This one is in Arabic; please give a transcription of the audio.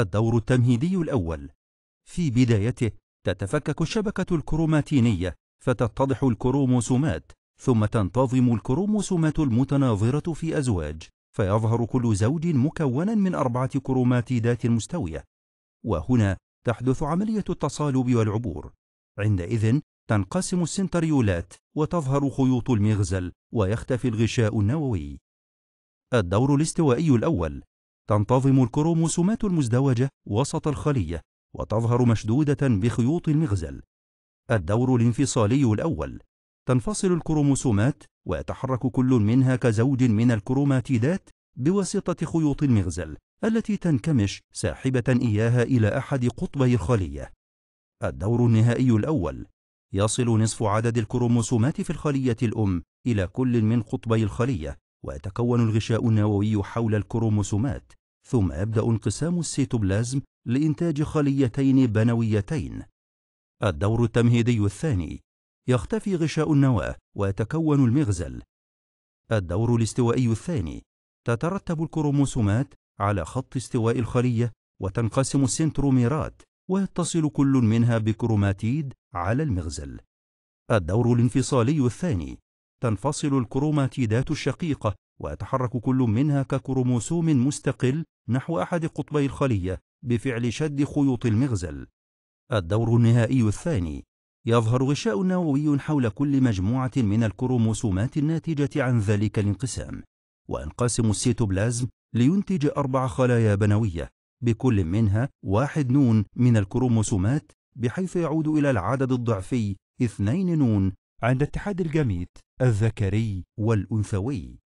الدور التمهيدي الأول في بدايته تتفكك الشبكة الكروماتينية فتتضح الكروموسومات ثم تنتظم الكروموسومات المتناظرة في أزواج فيظهر كل زوج مكونا من أربعة كروماتيدات مستوية وهنا تحدث عملية التصالب والعبور عندئذ تنقسم السنتريولات وتظهر خيوط المغزل ويختفي الغشاء النووي الدور الاستوائي الأول تنتظم الكروموسومات المزدوجة وسط الخلية وتظهر مشدودة بخيوط المغزل الدور الانفصالي الأول تنفصل الكروموسومات ويتحرك كل منها كزوج من الكروماتيدات بواسطة خيوط المغزل التي تنكمش ساحبة إياها إلى أحد قطبي الخلية الدور النهائي الأول يصل نصف عدد الكروموسومات في الخلية الأم إلى كل من قطبي الخلية ويتكون الغشاء النووي حول الكروموسومات ثم يبدأ انقسام السيتوبلازم لإنتاج خليتين بنويتين الدور التمهيدي الثاني يختفي غشاء النواة ويتكون المغزل الدور الاستوائي الثاني تترتب الكروموسومات على خط استواء الخلية وتنقسم السنتروميرات ويتصل كل منها بكروماتيد على المغزل الدور الانفصالي الثاني تنفصل الكروماتيدات الشقيقة ويتحرك كل منها ككروموسوم مستقل نحو أحد قطبي الخلية بفعل شد خيوط المغزل الدور النهائي الثاني يظهر غشاء نووي حول كل مجموعة من الكروموسومات الناتجة عن ذلك الانقسام وينقسم السيتوبلازم لينتج أربع خلايا بنوية بكل منها واحد نون من الكروموسومات بحيث يعود إلى العدد الضعفي اثنين نون عند اتحاد الجميت الذكري والأنثوي